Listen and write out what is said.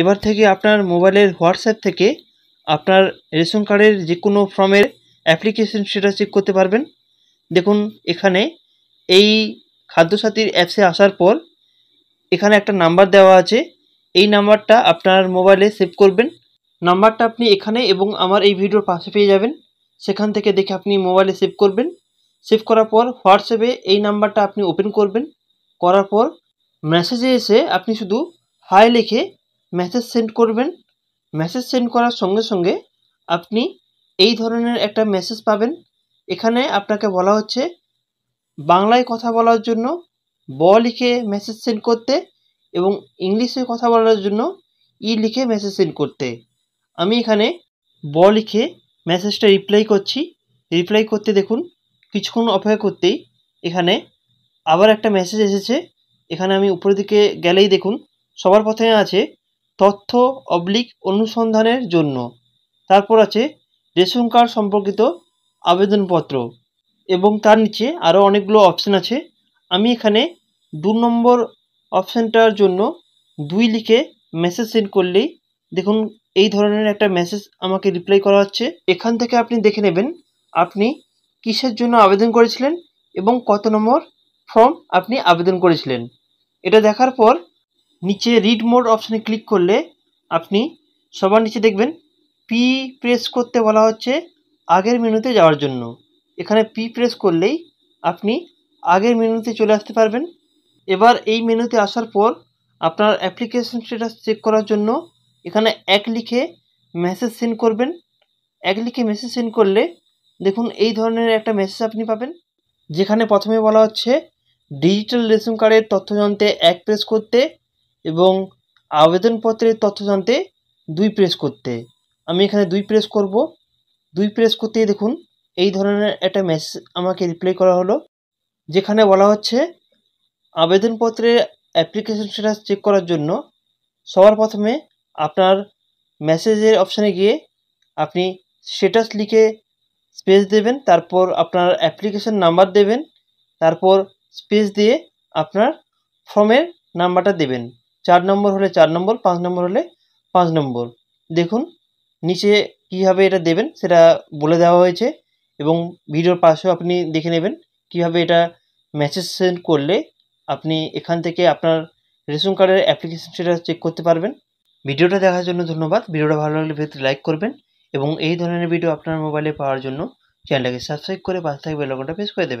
এবার থেকে আপনার মোবাইলের হোয়াটসঅ্যাপ থেকে আপনার রেশন কার্ডের যে কোনো ফর্মের অ্যাপ্লিকেশন সেটা চেক করতে পারবেন দেখুন এখানে এই খাদ্যসাথীর অ্যাপসে আসার পর এখানে একটা নাম্বার দেওয়া আছে এই নাম্বারটা আপনার মোবাইলে সেভ করবেন নাম্বারটা আপনি এখানে এবং আমার এই ভিডিওর পাশে পেয়ে যাবেন সেখান থেকে দেখে আপনি মোবাইলে সেভ করবেন সেভ করার পর হোয়াটসঅ্যাপে এই নাম্বারটা আপনি ওপেন করবেন করার পর মেসেজে এসে আপনি শুধু হাই লিখে মেসেজ সেন্ড করবেন মেসেজ সেন্ড করার সঙ্গে সঙ্গে আপনি এই ধরনের একটা মেসেজ পাবেন এখানে আপনাকে বলা হচ্ছে বাংলায় কথা বলার জন্য ব লিখে মেসেজ সেন্ড করতে এবং ইংলিশে কথা বলার জন্য ই লিখে মেসেজ সেন্ড করতে আমি এখানে ব লিখে মেসেজটা রিপ্লাই করছি রিপ্লাই করতে দেখুন কিছুক্ষণ অপেক্ষা করতেই এখানে আবার একটা মেসেজ এসেছে এখানে আমি উপরের দিকে গেলেই দেখুন সবার প্রথমে আছে তথ্য অবলিক অনুসন্ধানের জন্য তারপর আছে রেশন কার্ড সম্পর্কিত আবেদনপত্র এবং তার নিচে আরও অনেকগুলো অপশান আছে আমি এখানে দু নম্বর অপশানটার জন্য দুই লিখে মেসেজ সেন্ড করলেই দেখুন এই ধরনের একটা মেসেজ আমাকে রিপ্লাই করা হচ্ছে এখান থেকে আপনি দেখে নেবেন আপনি কিসের জন্য আবেদন করেছিলেন এবং কত নম্বর ফর্ম আপনি আবেদন করেছিলেন এটা দেখার পর নিচে রিড মোড অপশানে ক্লিক করলে আপনি সবার নিচে দেখবেন পি প্রেস করতে বলা হচ্ছে আগের মেনুতে যাওয়ার জন্য এখানে পি প্রেস করলেই আপনি আগের মেনুতে চলে আসতে পারবেন এবার এই মেনুতে আসার পর আপনার অ্যাপ্লিকেশন স্ট্যাটাস চেক করার জন্য এখানে এক লিখে মেসেজ সেন্ড করবেন এক লিখে মেসেজ সেন্ড করলে দেখুন এই ধরনের একটা মেসেজ আপনি পাবেন যেখানে প্রথমে বলা হচ্ছে ডিজিটাল রেশন কার্ডের তথ্য জানতে এক প্রেস করতে এবং আবেদনপত্রের তথ্য জানতে দুই প্রেস করতে আমি এখানে দুই প্রেস করব দুই প্রেস করতে দেখুন এই ধরনের একটা মেসেজ আমাকে রিপ্লাই করা হলো যেখানে বলা হচ্ছে আবেদনপত্রে অ্যাপ্লিকেশন স্ট্যাটাস চেক করার জন্য সবার প্রথমে আপনার মেসেজের অপশানে গিয়ে আপনি স্ট্যাটাস লিখে স্পেস দেবেন তারপর আপনার অ্যাপ্লিকেশন নাম্বার দেবেন তারপর স্পেস দিয়ে আপনার ফর্মের নাম্বারটা দেবেন চার নম্বর হলে চার নম্বর পাঁচ নম্বর হলে পাঁচ নম্বর দেখুন নিচে কীভাবে এটা দেবেন সেটা বলে দেওয়া হয়েছে এবং ভিডিওর পাশেও আপনি দেখে নেবেন কিভাবে এটা মেসেজ সেন্ড করলে আপনি এখান থেকে আপনার রেশন কার্ডের অ্যাপ্লিকেশন সেটা চেক করতে পারবেন ভিডিওটা দেখার জন্য ধন্যবাদ ভিডিওটা ভালো লাগলে ভিতরে লাইক করবেন এবং এই ধরনের ভিডিও আপনার মোবাইলে পাওয়ার জন্য চ্যানেলটাকে সাবস্ক্রাইব করে পাশ থাকবে লগনটা প্রেস করে দেবেন